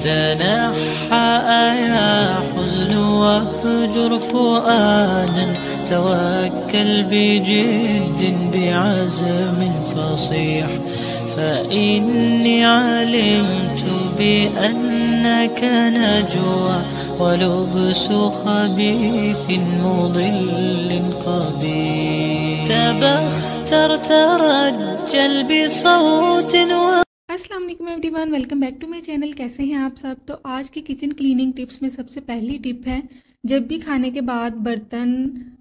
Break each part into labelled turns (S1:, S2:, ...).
S1: تنحى يا حزن واهجر فؤادا توكل بجد بعزم فصيح فإني علمت بأنك نجوى ولبس خبيث مضل قبيح تبختر ترجل بصوت و अस्सलाम वालेकुम everyone welcome back to my channel कैसे हैं आप सब तो आज की किचन क्लीनिंग टिप्स में सबसे पहली टिप है जब भी खाने के बाद बर्तन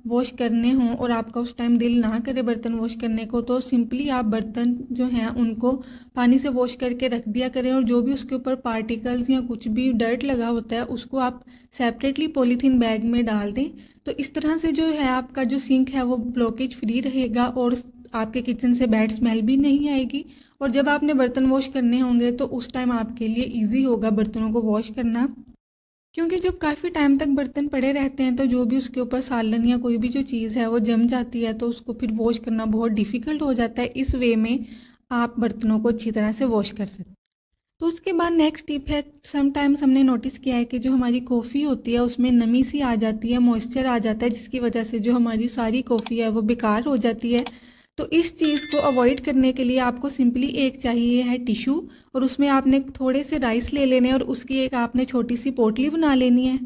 S1: वॉश करने हों और आपका उस टाइम दिल ना करे बर्तन वॉश करने को तो सिंपली आप बर्तन जो हैं उनको पानी से वॉश करके रख दिया करें और जो भी उसके ऊपर पार्टिकल्स या कुछ भी डर्ट लगा होता है उसको आप सेपरेटली पॉलीथीन बैग में डाल दें तो इस तरह से जो है आपका जो सिंक है वो ब्लॉकेज फ्री रहेगा और आपके किचन से बैड स्मेल भी नहीं आएगी और जब आपने बर्तन वॉश करने होंगे तो उस टाइम आपके लिए ईजी होगा बर्तनों को वॉश करना क्योंकि जब काफ़ी टाइम तक बर्तन पड़े रहते हैं तो जो भी उसके ऊपर सालन या कोई भी जो चीज़ है वो जम जाती है तो उसको फिर वॉश करना बहुत डिफ़िकल्ट हो जाता है इस वे में आप बर्तनों को अच्छी तरह से वॉश कर सकते तो उसके बाद नेक्स्ट टिप है समटाइम्स हमने नोटिस किया है कि जो हमारी कॉफ़ी होती है उसमें नमी सी आ जाती है मॉइस्चर आ जाता है जिसकी वजह से जो हमारी सारी कॉफ़ी है वो बेकार हो जाती है तो इस चीज़ को अवॉइड करने के लिए आपको सिंपली एक चाहिए है टिश्यू और उसमें आपने थोड़े से राइस ले लेने और उसकी एक आपने छोटी सी पोटली बना लेनी है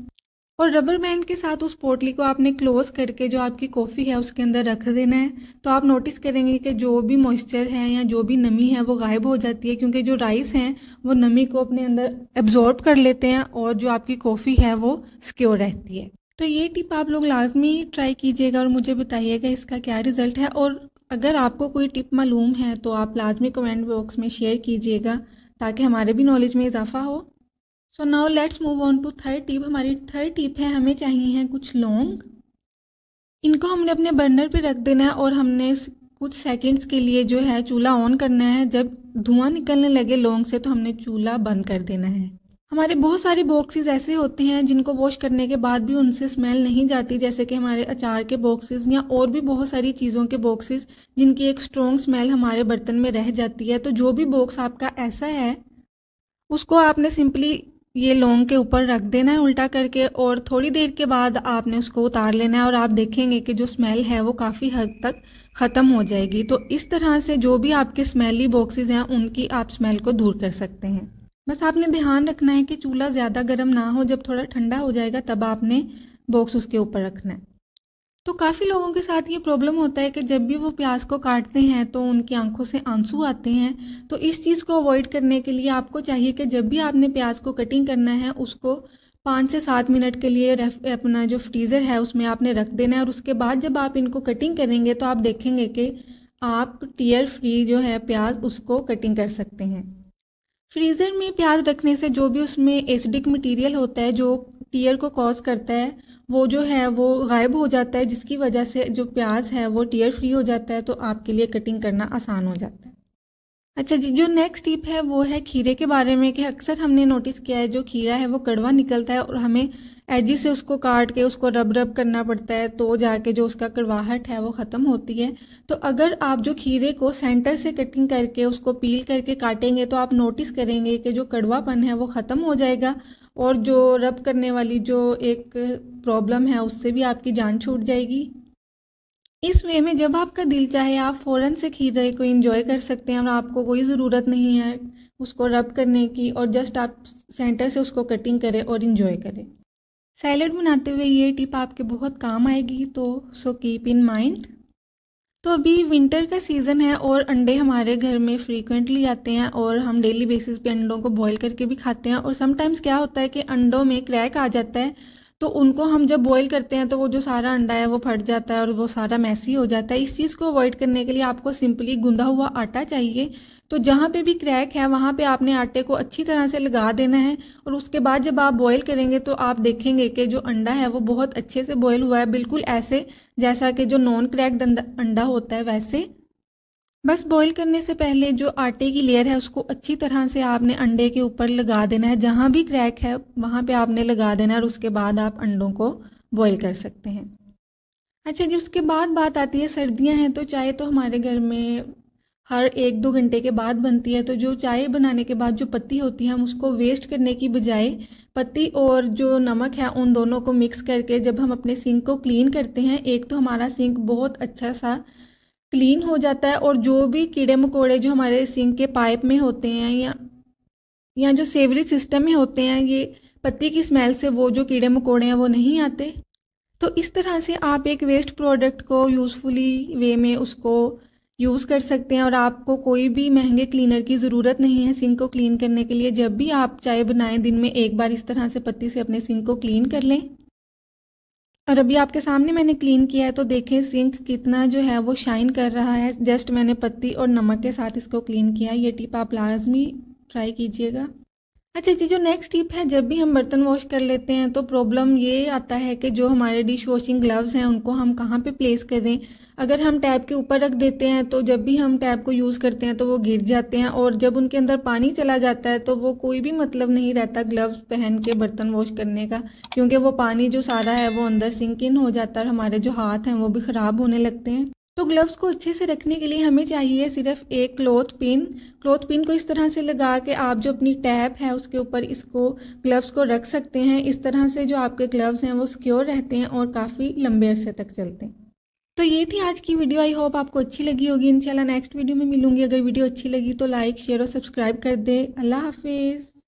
S1: और रबर बैंड के साथ उस पोटली को आपने क्लोज करके जो आपकी कॉफ़ी है उसके अंदर रख देना है तो आप नोटिस करेंगे कि जो भी मॉइस्चर है या जो भी नमी है वो गायब हो जाती है क्योंकि जो राइस हैं वो नमी को अपने अंदर एब्जॉर्ब कर लेते हैं और जो आपकी कॉफ़ी है वो सिक्योर रहती है तो ये टिप आप लोग लाजमी ट्राई कीजिएगा और मुझे बताइएगा इसका क्या रिज़ल्ट है और अगर आपको कोई टिप मालूम है तो आप लाजमी कमेंट बॉक्स में शेयर कीजिएगा ताकि हमारे भी नॉलेज में इजाफा हो so now let's move on to third tip हमारी थर्ड टिप है हमें चाहिए हैं कुछ लौंग इनको हमने अपने बर्नर पे रख देना है और हमने कुछ सेकंड्स के लिए जो है चूल्हा ऑन करना है जब धुआं निकलने लगे लौंग से तो हमने चूल्हा बंद कर देना है हमारे बहुत सारे बॉक्सेस ऐसे होते हैं जिनको वॉश करने के बाद भी उनसे स्मेल नहीं जाती जैसे कि हमारे अचार के बॉक्सेस या और भी बहुत सारी चीज़ों के बॉक्सेस जिनकी एक स्ट्रॉन्ग स्मेल हमारे बर्तन में रह जाती है तो जो भी बॉक्स आपका ऐसा है उसको आपने सिंपली ये लौंग के ऊपर रख देना है उल्टा करके और थोड़ी देर के बाद आपने उसको उतार लेना है और आप देखेंगे कि जो स्मेल है वो काफ़ी हद तक ख़त्म हो जाएगी तो इस तरह से जो भी आपके स्मेली बॉक्सेस हैं उनकी आप स्मेल को दूर कर सकते हैं बस आपने ध्यान रखना है कि चूल्हा ज़्यादा गर्म ना हो जब थोड़ा ठंडा हो जाएगा तब आपने बॉक्स उसके ऊपर रखना है तो काफ़ी लोगों के साथ ये प्रॉब्लम होता है कि जब भी वो प्याज को काटते हैं तो उनकी आंखों से आंसू आते हैं तो इस चीज़ को अवॉइड करने के लिए आपको चाहिए कि जब भी आपने प्याज को कटिंग करना है उसको पाँच से सात मिनट के लिए रेफ अपना जो फ्रीज़र है उसमें आपने रख देना है और उसके बाद जब आप इनको कटिंग करेंगे तो आप देखेंगे कि आप टीयर फ्री जो है प्याज उसको कटिंग कर सकते हैं फ्रीज़र में प्याज रखने से जो भी उसमें एसिडिक मटेरियल होता है जो टीयर को कॉज करता है वो जो है वो गायब हो जाता है जिसकी वजह से जो प्याज है वो टीयर फ्री हो जाता है तो आपके लिए कटिंग करना आसान हो जाता है अच्छा जी जो नेक्स्ट टिप है वो है खीरे के बारे में कि अक्सर हमने नोटिस किया है जो खीरा है वो कड़वा निकलता है और हमें एजी से उसको काट के उसको रब रब करना पड़ता है तो जाके जो उसका कड़वाहट है वो ख़त्म होती है तो अगर आप जो खीरे को सेंटर से कटिंग करके उसको पील करके काटेंगे तो आप नोटिस करेंगे कि जो कड़वापन है वो ख़त्म हो जाएगा और जो रब करने वाली जो एक प्रॉब्लम है उससे भी आपकी जान छूट जाएगी इस वे में जब आपका दिल चाहे आप फ़ौरन से खीर रहे को इंजॉय कर सकते हैं और आपको कोई ज़रूरत नहीं है उसको रब करने की और जस्ट आप सेंटर से उसको कटिंग करें और इंजॉय करें सैलड बनाते हुए ये टिप आपके बहुत काम आएगी तो सो कीप इन माइंड तो अभी विंटर का सीज़न है और अंडे हमारे घर में फ्रीक्वेंटली आते हैं और हम डेली बेसिस पे अंडों को बॉईल करके भी खाते हैं और समटाइम्स क्या होता है कि अंडों में क्रैक आ जाता है तो उनको हम जब बॉईल करते हैं तो वो जो सारा अंडा है वो फट जाता है और वो सारा मैसी हो जाता है इस चीज़ को अवॉइड करने के लिए आपको सिंपली गूंदा हुआ आटा चाहिए तो जहाँ पे भी क्रैक है वहाँ पे आपने आटे को अच्छी तरह से लगा देना है और उसके बाद जब आप बॉईल करेंगे तो आप देखेंगे कि जो अंडा है वो बहुत अच्छे से बॉयल हुआ है बिल्कुल ऐसे जैसा कि जो नॉन क्रैक्ड अंडा होता है वैसे बस बॉईल करने से पहले जो आटे की लेयर है उसको अच्छी तरह से आपने अंडे के ऊपर लगा देना है जहाँ भी क्रैक है वहाँ पे आपने लगा देना है और उसके बाद आप अंडों को बॉईल कर सकते हैं अच्छा जी उसके बाद बात आती है सर्दियाँ हैं तो चाय तो हमारे घर में हर एक दो घंटे के बाद बनती है तो जो चाय बनाने के बाद जो पत्ती होती है हम उसको वेस्ट करने की बजाय पत्ती और जो नमक है उन दोनों को मिक्स करके जब हम अपने सिंक को क्लीन करते हैं एक तो हमारा सिंक बहुत अच्छा सा क्लीन हो जाता है और जो भी कीड़े मकोड़े जो हमारे सिंक के पाइप में होते हैं या या जो सेवरेज सिस्टम में होते हैं ये पत्ती की स्मेल से वो जो कीड़े मकोड़े हैं वो नहीं आते तो इस तरह से आप एक वेस्ट प्रोडक्ट को यूज़फुली वे में उसको यूज़ कर सकते हैं और आपको कोई भी महंगे क्लीनर की ज़रूरत नहीं है सिंक को क्लीन करने के लिए जब भी आप चाय बनाएं दिन में एक बार इस तरह से पत्ती से अपने सिंक को क्लीन कर लें और अभी आपके सामने मैंने क्लीन किया है तो देखें सिंक कितना जो है वो शाइन कर रहा है जस्ट मैंने पत्ती और नमक के साथ इसको क्लीन किया है ये टिप आप लाजमी ट्राई कीजिएगा अच्छा जी जो नेक्स्ट टिप है जब भी हम बर्तन वॉश कर लेते हैं तो प्रॉब्लम ये आता है कि जो हमारे डिश वॉशिंग ग्लव्स हैं उनको हम कहाँ पे प्लेस करें अगर हम टैब के ऊपर रख देते हैं तो जब भी हम टैब को यूज़ करते हैं तो वो गिर जाते हैं और जब उनके अंदर पानी चला जाता है तो वो कोई भी मतलब नहीं रहता ग्लव्स पहन के बर्तन वॉश करने का क्योंकि वो पानी जो सारा है वो अंदर सिंक इन हो जाता है और हमारे जो हाथ हैं वो भी ख़राब होने लगते हैं तो ग्लव्स को अच्छे से रखने के लिए हमें चाहिए सिर्फ एक क्लोथ पिन क्लोथ पिन को इस तरह से लगा के आप जो अपनी टैप है उसके ऊपर इसको ग्लव्स को रख सकते हैं इस तरह से जो आपके ग्लव्स हैं वो सिक्योर रहते हैं और काफ़ी लंबे अरसे तक चलते हैं तो ये थी आज की वीडियो आई होप आपको अच्छी लगी होगी इंशाल्लाह नेक्स्ट वीडियो में मिलूंगी अगर वीडियो अच्छी लगी तो लाइक शेयर और सब्सक्राइब कर दें अल्लाह हाफिज़